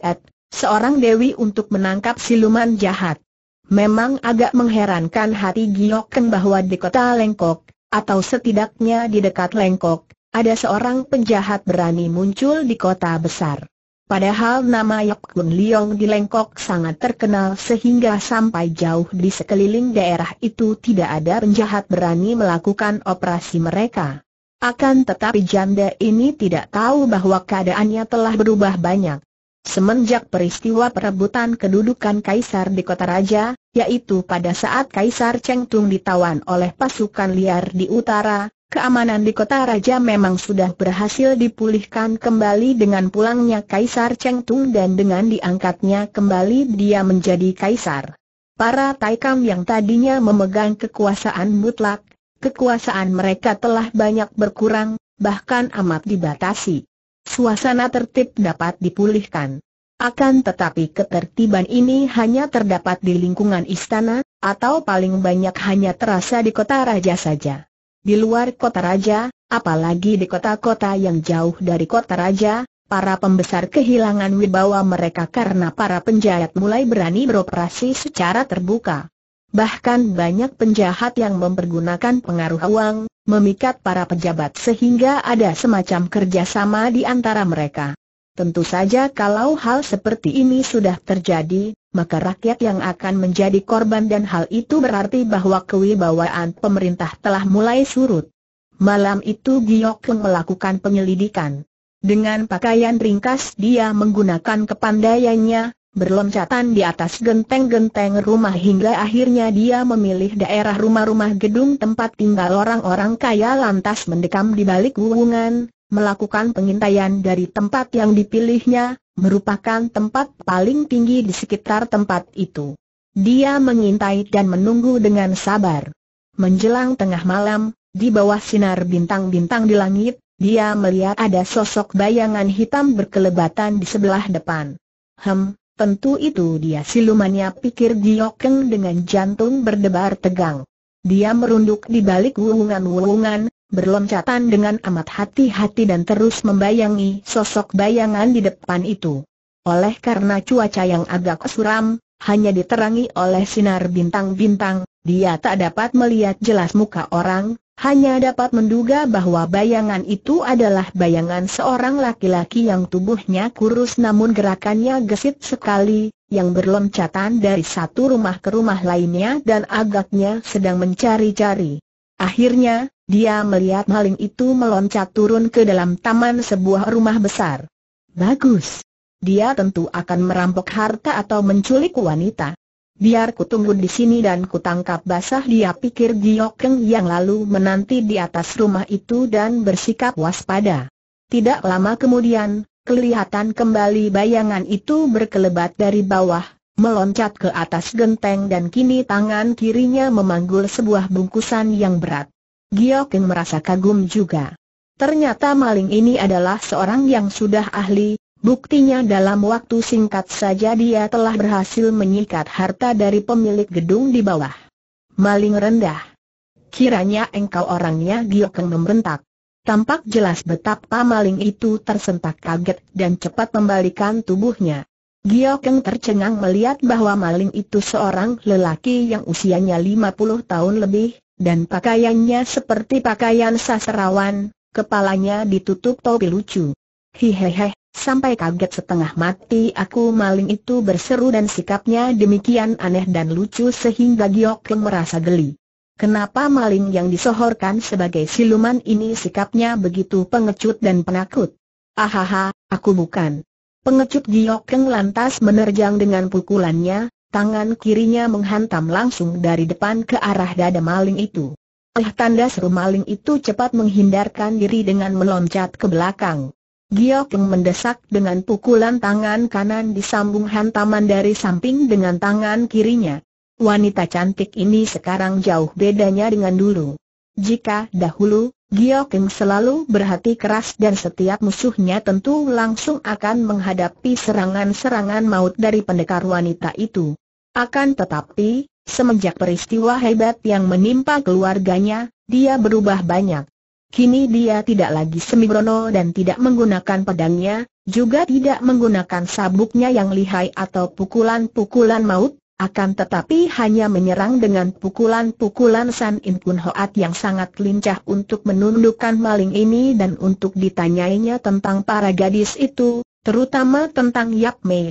seorang dewi untuk menangkap siluman jahat. Memang agak mengherankan hati Giokeng bahwa di kota Lengkok, atau setidaknya di dekat Lengkok, ada seorang penjahat berani muncul di kota besar. Padahal nama Yok Kun di Lengkok sangat terkenal sehingga sampai jauh di sekeliling daerah itu tidak ada penjahat berani melakukan operasi mereka. Akan tetapi janda ini tidak tahu bahwa keadaannya telah berubah banyak. Semenjak peristiwa perebutan kedudukan Kaisar di Kota Raja, yaitu pada saat Kaisar Chengtung ditawan oleh pasukan liar di utara, keamanan di Kota Raja memang sudah berhasil dipulihkan kembali dengan pulangnya Kaisar Chengtung dan dengan diangkatnya kembali dia menjadi Kaisar. Para Taikam yang tadinya memegang kekuasaan mutlak, kekuasaan mereka telah banyak berkurang, bahkan amat dibatasi suasana tertib dapat dipulihkan. Akan tetapi ketertiban ini hanya terdapat di lingkungan istana, atau paling banyak hanya terasa di kota raja saja. Di luar kota raja, apalagi di kota-kota yang jauh dari kota raja, para pembesar kehilangan wibawa mereka karena para penjahat mulai berani beroperasi secara terbuka. Bahkan banyak penjahat yang mempergunakan pengaruh uang, memikat para pejabat sehingga ada semacam kerjasama di antara mereka. Tentu saja kalau hal seperti ini sudah terjadi, maka rakyat yang akan menjadi korban dan hal itu berarti bahwa kewibawaan pemerintah telah mulai surut. Malam itu Giok Keng melakukan penyelidikan. Dengan pakaian ringkas dia menggunakan kepandaiannya, berloncatan di atas genteng-genteng rumah hingga akhirnya dia memilih daerah rumah-rumah gedung tempat tinggal orang-orang kaya lantas mendekam di balik wuungan, melakukan pengintaian dari tempat yang dipilihnya, merupakan tempat paling tinggi di sekitar tempat itu. Dia mengintai dan menunggu dengan sabar. Menjelang tengah malam, di bawah sinar bintang-bintang di langit, dia melihat ada sosok bayangan hitam berkelebatan di sebelah depan. Hem, Tentu itu dia silumannya pikir Giokeng dengan jantung berdebar tegang. Dia merunduk di balik wulungan-wulungan, berloncatan dengan amat hati-hati dan terus membayangi sosok bayangan di depan itu. Oleh karena cuaca yang agak suram, hanya diterangi oleh sinar bintang-bintang, dia tak dapat melihat jelas muka orang, hanya dapat menduga bahwa bayangan itu adalah bayangan seorang laki-laki yang tubuhnya kurus namun gerakannya gesit sekali, yang berloncatan dari satu rumah ke rumah lainnya dan agaknya sedang mencari-cari. Akhirnya, dia melihat maling itu meloncat turun ke dalam taman sebuah rumah besar. Bagus. Dia tentu akan merampok harta atau menculik wanita. Biar tunggu di sini dan kutangkap basah dia pikir Giokeng yang lalu menanti di atas rumah itu dan bersikap waspada. Tidak lama kemudian, kelihatan kembali bayangan itu berkelebat dari bawah, meloncat ke atas genteng dan kini tangan kirinya memanggul sebuah bungkusan yang berat. Giokeng merasa kagum juga. Ternyata maling ini adalah seorang yang sudah ahli, Buktinya dalam waktu singkat saja dia telah berhasil menyikat harta dari pemilik gedung di bawah. Maling rendah. Kiranya engkau orangnya Giokeng membentak. Tampak jelas betapa maling itu tersentak kaget dan cepat membalikan tubuhnya. Giokeng tercengang melihat bahwa maling itu seorang lelaki yang usianya 50 tahun lebih, dan pakaiannya seperti pakaian sasrawan, kepalanya ditutup topi lucu. Hihehe, Sampai kaget setengah mati aku maling itu berseru dan sikapnya demikian aneh dan lucu sehingga Giok Keng merasa geli. Kenapa maling yang disohorkan sebagai siluman ini sikapnya begitu pengecut dan penakut? Ahaha, aku bukan. Pengecut Giok Keng lantas menerjang dengan pukulannya, tangan kirinya menghantam langsung dari depan ke arah dada maling itu. Eh tanda seru maling itu cepat menghindarkan diri dengan meloncat ke belakang. Gio Keng mendesak dengan pukulan tangan kanan disambung hantaman dari samping dengan tangan kirinya. Wanita cantik ini sekarang jauh bedanya dengan dulu. Jika dahulu, Gio Keng selalu berhati keras dan setiap musuhnya tentu langsung akan menghadapi serangan-serangan maut dari pendekar wanita itu. Akan tetapi, semenjak peristiwa hebat yang menimpa keluarganya, dia berubah banyak. Kini dia tidak lagi semibrono dan tidak menggunakan pedangnya, juga tidak menggunakan sabuknya yang lihai atau pukulan-pukulan maut, akan tetapi hanya menyerang dengan pukulan-pukulan San In Kun Hoat yang sangat lincah untuk menundukkan maling ini dan untuk ditanyainya tentang para gadis itu, terutama tentang Yap Mei